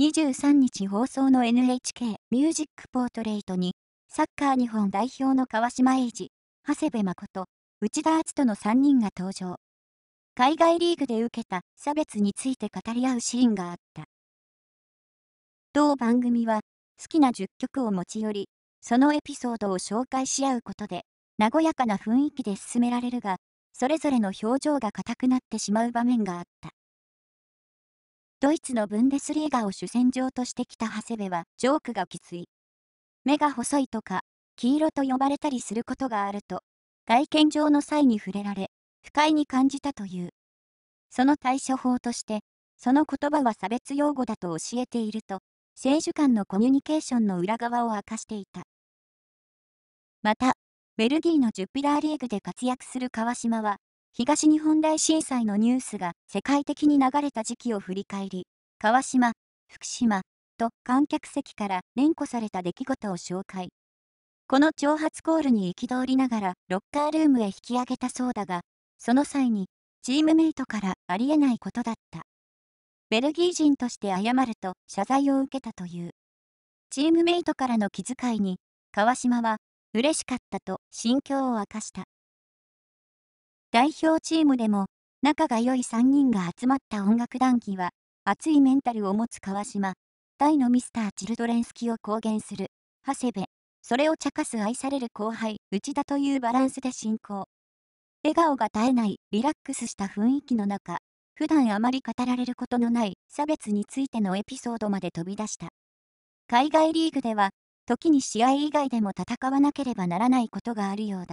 23日放送の NHK ミュージックポートレートに、サッカー日本代表の川島英治、長谷部誠、内田篤人の3人が登場。海外リーグで受けた差別について語り合うシーンがあった。同番組は、好きな10曲を持ち寄り、そのエピソードを紹介し合うことで、和やかな雰囲気で進められるが、それぞれの表情が硬くなってしまう場面があった。ドイツのブンデスリーガを主戦場としてきた長谷部はジョークがきつい。目が細いとか、黄色と呼ばれたりすることがあると、外見上の際に触れられ、不快に感じたという。その対処法として、その言葉は差別用語だと教えていると、選手間のコミュニケーションの裏側を明かしていた。また、ベルギーのジュピラーリーグで活躍する川島は、東日本大震災のニュースが世界的に流れた時期を振り返り、川島、福島と観客席から連呼された出来事を紹介。この挑発コールに憤りながらロッカールームへ引き上げたそうだが、その際にチームメイトからありえないことだった。ベルギー人として謝ると謝罪を受けたという。チームメイトからの気遣いに、川島は嬉しかったと心境を明かした。代表チームでも、仲が良い3人が集まった音楽談義は、熱いメンタルを持つ川島、大のミスター・チルドレンスキを公言する、長谷部、それを茶化す愛される後輩、内田というバランスで進行。笑顔が絶えない、リラックスした雰囲気の中、普段あまり語られることのない差別についてのエピソードまで飛び出した。海外リーグでは、時に試合以外でも戦わなければならないことがあるようだ。